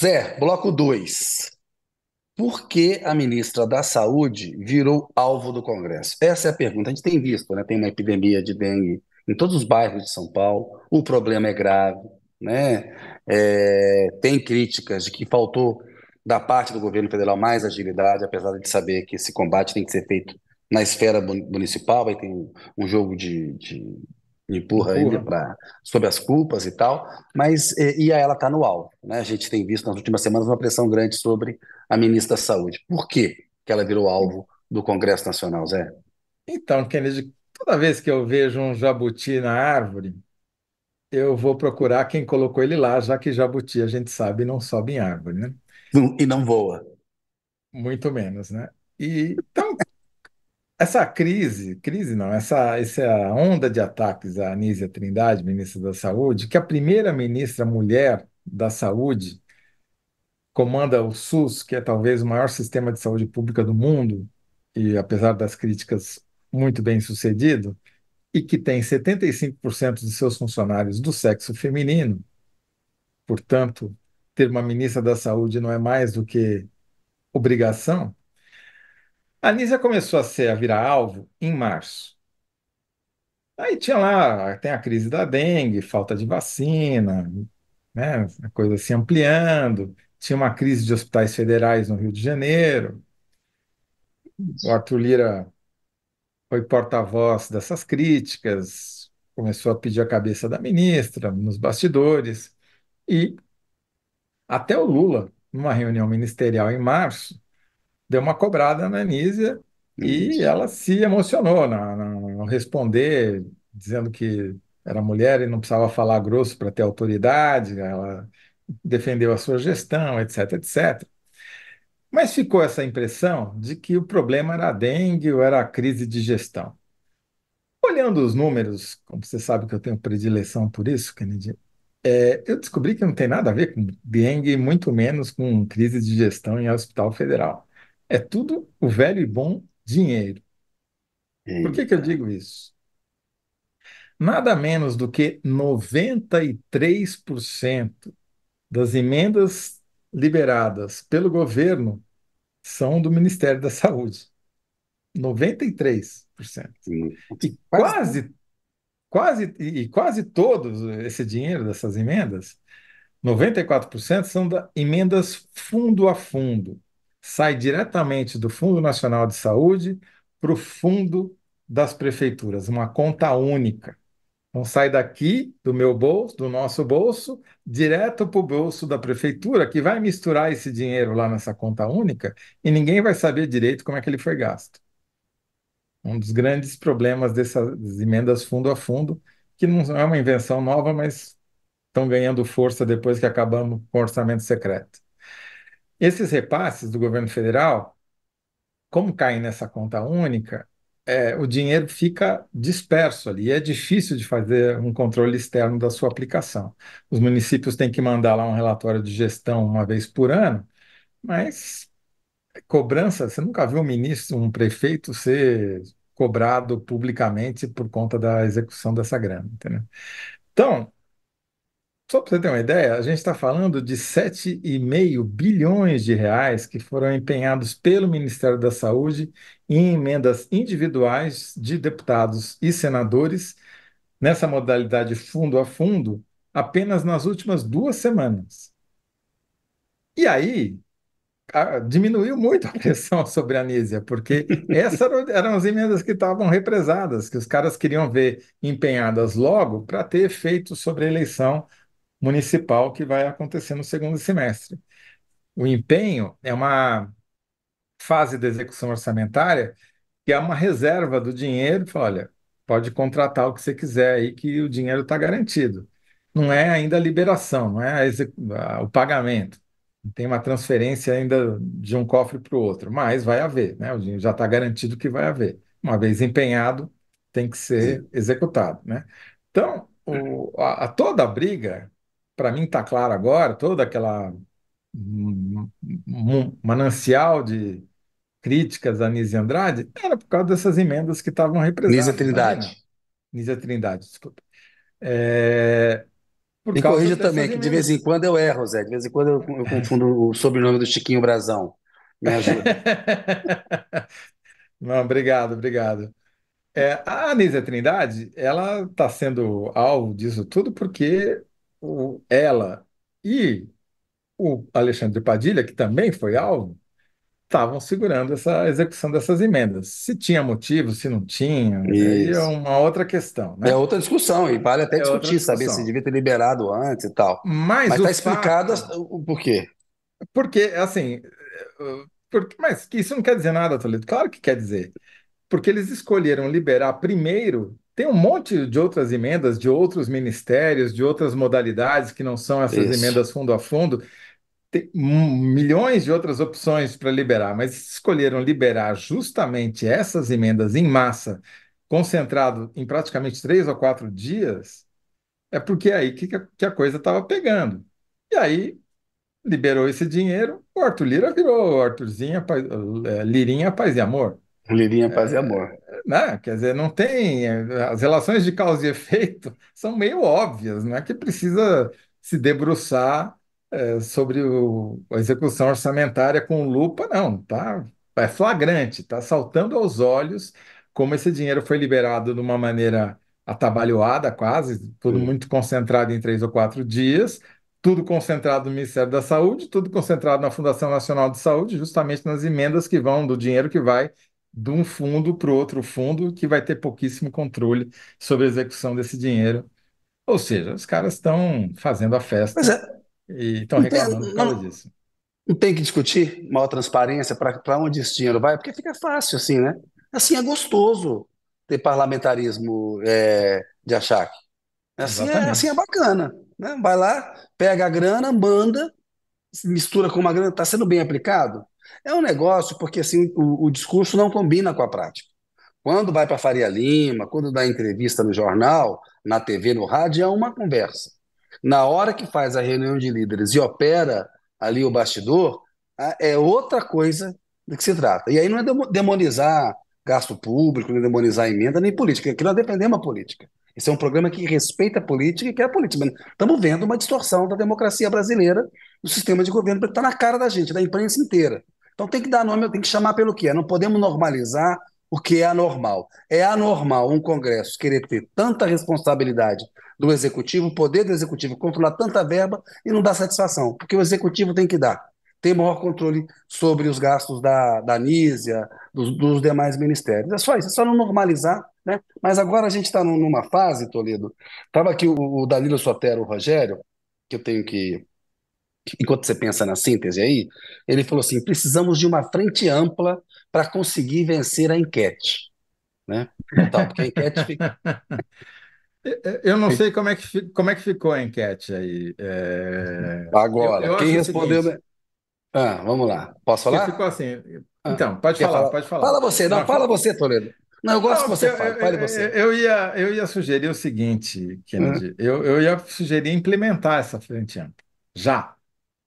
Zé, bloco 2. Por que a ministra da Saúde virou alvo do Congresso? Essa é a pergunta. A gente tem visto, né? Tem uma epidemia de dengue em todos os bairros de São Paulo, o problema é grave, né? É, tem críticas de que faltou da parte do governo federal mais agilidade, apesar de saber que esse combate tem que ser feito na esfera municipal, aí tem um jogo de, de empurra, empurra. ele para sob as culpas e tal, mas eh, e, e ela está no alvo. Né? A gente tem visto nas últimas semanas uma pressão grande sobre a ministra da Saúde. Por que que ela virou alvo do Congresso Nacional, Zé? Então, Kennedy, toda vez que eu vejo um jabuti na árvore, eu vou procurar quem colocou ele lá, já que jabuti, a gente sabe, não sobe em árvore, né? E não voa. Muito menos, né? E, então, essa crise, crise não, essa, essa onda de ataques à Anísia Trindade, ministra da Saúde, que a primeira ministra mulher da Saúde comanda o SUS, que é talvez o maior sistema de saúde pública do mundo, e apesar das críticas, muito bem sucedido, e que tem 75% de seus funcionários do sexo feminino. Portanto, ter uma ministra da Saúde não é mais do que obrigação a Nízia começou a ser a virar alvo em março. Aí tinha lá, tem a crise da dengue, falta de vacina, né, a coisa se ampliando. Tinha uma crise de hospitais federais no Rio de Janeiro. O Arthur Lira foi porta-voz dessas críticas, começou a pedir a cabeça da ministra nos bastidores. E até o Lula, numa reunião ministerial em março, deu uma cobrada na Anísia e ela se emocionou na, responder, dizendo que era mulher e não precisava falar grosso para ter autoridade, ela defendeu a sua gestão, etc, etc. Mas ficou essa impressão de que o problema era a dengue ou era a crise de gestão. Olhando os números, como você sabe que eu tenho predileção por isso, Kennedy, é, eu descobri que não tem nada a ver com dengue, muito menos com crise de gestão em hospital federal. É tudo o velho e bom dinheiro. Por que, que eu digo isso? Nada menos do que 93% das emendas liberadas pelo governo são do Ministério da Saúde. 93%. E quase, quase, e quase todos esse dinheiro dessas emendas, 94% são da, emendas fundo a fundo sai diretamente do Fundo Nacional de Saúde para o Fundo das Prefeituras, uma conta única. Não sai daqui do meu bolso, do nosso bolso, direto para o bolso da prefeitura, que vai misturar esse dinheiro lá nessa conta única e ninguém vai saber direito como é que ele foi gasto. Um dos grandes problemas dessas emendas fundo a fundo, que não é uma invenção nova, mas estão ganhando força depois que acabamos com o orçamento secreto. Esses repasses do governo federal, como caem nessa conta única, é, o dinheiro fica disperso ali, é difícil de fazer um controle externo da sua aplicação. Os municípios têm que mandar lá um relatório de gestão uma vez por ano, mas cobrança, você nunca viu um ministro, um prefeito ser cobrado publicamente por conta da execução dessa grana, entendeu? Então, só para você ter uma ideia, a gente está falando de 7,5 bilhões de reais que foram empenhados pelo Ministério da Saúde em emendas individuais de deputados e senadores nessa modalidade fundo a fundo apenas nas últimas duas semanas. E aí, diminuiu muito a pressão sobre a Anísia, porque essas eram as emendas que estavam represadas, que os caras queriam ver empenhadas logo para ter efeito sobre a eleição municipal que vai acontecer no segundo semestre. O empenho é uma fase da execução orçamentária que é uma reserva do dinheiro, olha, pode contratar o que você quiser aí que o dinheiro está garantido. Não é ainda a liberação, não é a, o pagamento. Tem uma transferência ainda de um cofre para o outro, mas vai haver, né? O dinheiro já está garantido que vai haver. Uma vez empenhado, tem que ser executado, né? Então, o, a, a toda a briga para mim está claro agora, toda aquela manancial de críticas a Nise Andrade, era por causa dessas emendas que estavam representadas. Nise Trindade. Né? Nise Trindade, desculpa. É... Por corrija também, que de vez em quando eu erro, Zé. De vez em quando eu, eu confundo o sobrenome do Chiquinho Brazão. Me ajuda. Não, obrigado, obrigado. É, a Anísia Trindade, ela está sendo alvo disso tudo porque o, ela e o Alexandre Padilha, que também foi alvo, estavam segurando essa execução dessas emendas. Se tinha motivo, se não tinha, aí né? é uma outra questão. Né? É outra discussão, e vale até é discutir, saber se devia ter liberado antes e tal. Mas está explicado fato... o porquê. Porque, assim, porque, mas isso não quer dizer nada, Toledo. Claro que quer dizer. Porque eles escolheram liberar primeiro tem um monte de outras emendas de outros ministérios, de outras modalidades que não são essas Isso. emendas fundo a fundo. Tem milhões de outras opções para liberar, mas escolheram liberar justamente essas emendas em massa, concentrado em praticamente três ou quatro dias, é porque é aí que, que a coisa estava pegando. E aí liberou esse dinheiro, o Arthur Lira virou Arthurzinha, é, Lirinha, Paz e Amor. Lirinha, paz e é, amor. né? Quer dizer, não tem. As relações de causa e efeito são meio óbvias, não é que precisa se debruçar é, sobre o- a execução orçamentária com lupa, não, tá? É flagrante, tá saltando aos olhos como esse dinheiro foi liberado de uma maneira atabalhoada, quase, tudo Sim. muito concentrado em três ou quatro dias, tudo concentrado no Ministério da Saúde, tudo concentrado na Fundação Nacional de Saúde, justamente nas emendas que vão do dinheiro que vai de um fundo para outro fundo que vai ter pouquíssimo controle sobre a execução desse dinheiro. Ou seja, os caras estão fazendo a Mas festa é, e estão não tem, reclamando por causa não, disso. não tem que discutir maior transparência para onde esse dinheiro vai, porque fica fácil assim, né? Assim é gostoso ter parlamentarismo é, de achaque. Assim é, assim Exatamente. é bacana. Né? Vai lá, pega a grana, manda, mistura com uma grana, está sendo bem aplicado? É um negócio porque assim o, o discurso não combina com a prática. Quando vai para Faria Lima, quando dá entrevista no jornal, na TV, no rádio, é uma conversa. Na hora que faz a reunião de líderes e opera ali o bastidor, é outra coisa do que se trata. E aí não é demonizar gasto público, nem demonizar emenda, nem política. Aqui nós defendemos é a política. Esse é um programa que respeita a política e quer a política. estamos vendo uma distorção da democracia brasileira, do sistema de governo, porque está na cara da gente, da imprensa inteira. Então tem que dar nome, tem que chamar pelo que é. Não podemos normalizar o que é anormal. É anormal um Congresso querer ter tanta responsabilidade do Executivo, o poder do Executivo controlar tanta verba e não dar satisfação, porque o Executivo tem que dar ter maior controle sobre os gastos da, da dos, dos, demais ministérios. É só isso, é só não normalizar. Né? Mas agora a gente está numa fase, Toledo. Estava aqui o, o Danilo Sotero, o Rogério, que eu tenho que. Enquanto você pensa na síntese aí, ele falou assim: precisamos de uma frente ampla para conseguir vencer a enquete. Né? Então, porque a enquete fica. Eu não sei como é que, como é que ficou a enquete aí. É... Agora, eu, eu quem respondeu. Seguinte, ah, vamos lá. Posso falar? Você ficou assim. Ah, então, pode falar, falar, pode falar. Fala você, não, não fala você, Toledo. Não, eu gosto não, que você fale, fale você. Eu ia, eu ia sugerir o seguinte, Kennedy. Hum. Eu, eu ia sugerir implementar essa frente ampla. Já.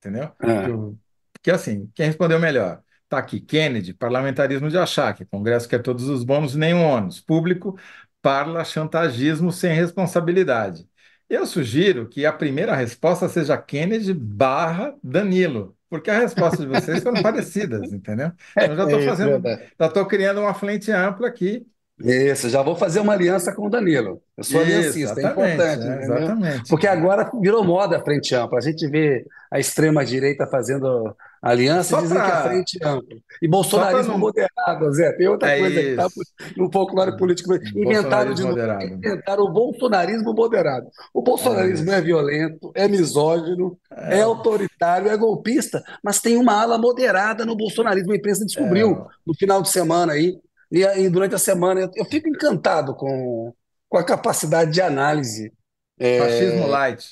Entendeu? Ah. porque assim, quem respondeu melhor? Está aqui, Kennedy, parlamentarismo de achar, que Congresso é quer todos os bônus e nenhum ônus. Público, parla, chantagismo sem responsabilidade. Eu sugiro que a primeira resposta seja Kennedy barra Danilo, porque as respostas de vocês foram parecidas, entendeu? Então já estou é fazendo, já estou criando uma frente ampla aqui isso, já vou fazer uma aliança com o Danilo. Eu sou aliancista, é importante. É, exatamente. Porque agora virou moda a frente ampla. A gente vê a extrema-direita fazendo aliança e dizem pra... que é a frente ampla. E bolsonarismo não... moderado, Zé. Tem outra é coisa tá isso. que está no folclore é, político. Inventaram, de novo, inventaram o bolsonarismo moderado. O bolsonarismo é, é violento, é misógino, é. é. autoritário, é golpista, mas tem uma ala moderada no bolsonarismo. A imprensa descobriu é. no final de semana aí e, aí durante a semana eu, eu, fico encantado com, com a capacidade de análise. É... Fascismo light.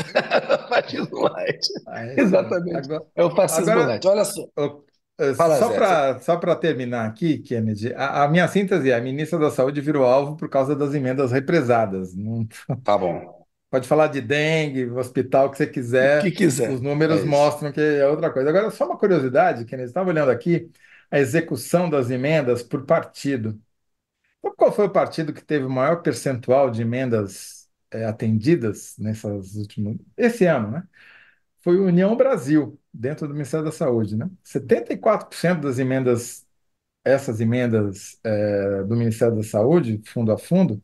fascismo light. Aí, ah, é né? Exatamente. Agora, é o fascismo agora, light. Olha só. Fala, só para só terminar aqui, Kennedy, a, a, minha síntese é a ministra da Saúde virou alvo por causa das emendas represadas. Tá bom. Pode falar de dengue, hospital, o que você quiser. O que quiser. Os números é mostram que é outra coisa. Agora, só uma curiosidade, Kennedy, estava olhando aqui a execução das emendas por partido. Então, qual foi o partido que teve o maior percentual de emendas é, atendidas nessas últimas, esse ano, né? Foi o União Brasil, dentro do Ministério da Saúde, né? 74% das emendas, essas emendas é, do Ministério da Saúde, fundo a fundo,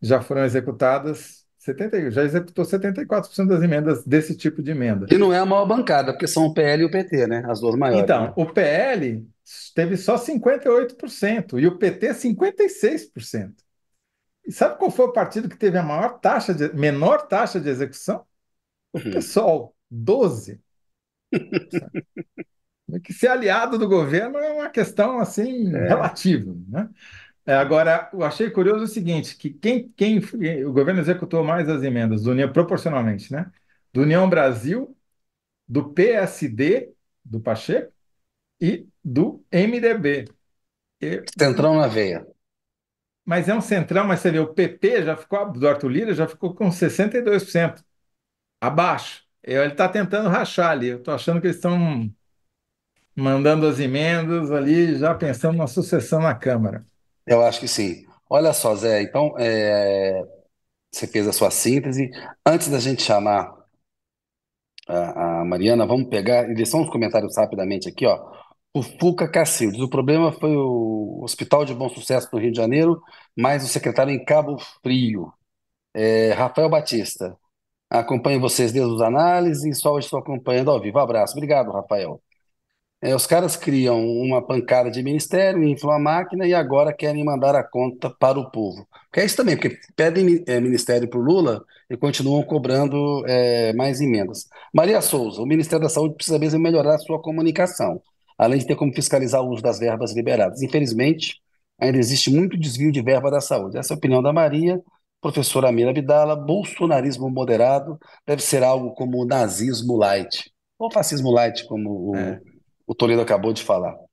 já foram executadas 70, já executou 74% das emendas desse tipo de emenda. E não é a maior bancada, porque são o PL e o PT, né? As duas maiores. Então, né? o PL teve só 58% e o PT 56%. E sabe qual foi o partido que teve a maior taxa de, menor taxa de execução? O hum. pessoal, 12. que ser aliado do governo é uma questão assim é. relativa, né? É, agora, eu achei curioso o seguinte, que quem, quem o governo executou mais as emendas do União, proporcionalmente, né? Do União Brasil, do PSD, do Pacheco, e do MDB. E... Centrão na veia. Mas é um centrão, mas você vê, o PP já ficou, do Arthur Lira já ficou com 62%. Abaixo. Ele está tentando rachar ali. Eu estou achando que eles estão mandando as emendas ali, já pensando na sucessão na Câmara. Eu acho que sim. Olha só, Zé, então é, você fez a sua síntese. Antes da gente chamar a, a Mariana, vamos pegar e ler só uns comentários rapidamente aqui, ó. O Fuca Cacildes, o problema foi o Hospital de Bom Sucesso do Rio de Janeiro, mais o secretário em Cabo Frio. É, Rafael Batista, acompanho vocês desde os análises, só estou acompanhando ao vivo. Abraço, obrigado, Rafael. É, os caras criam uma pancada de ministério, inflam a máquina e agora querem mandar a conta para o povo. Porque é isso também, porque pedem é, ministério para o Lula e continuam cobrando é, mais emendas. Maria Souza, o Ministério da Saúde precisa mesmo melhorar a sua comunicação, além de ter como fiscalizar o uso das verbas liberadas. Infelizmente, ainda existe muito desvio de verba da saúde. Essa é a opinião da Maria. Professora Mira Abdala, bolsonarismo moderado deve ser algo como nazismo light, ou fascismo light, como o é o Toledo acabou de falar.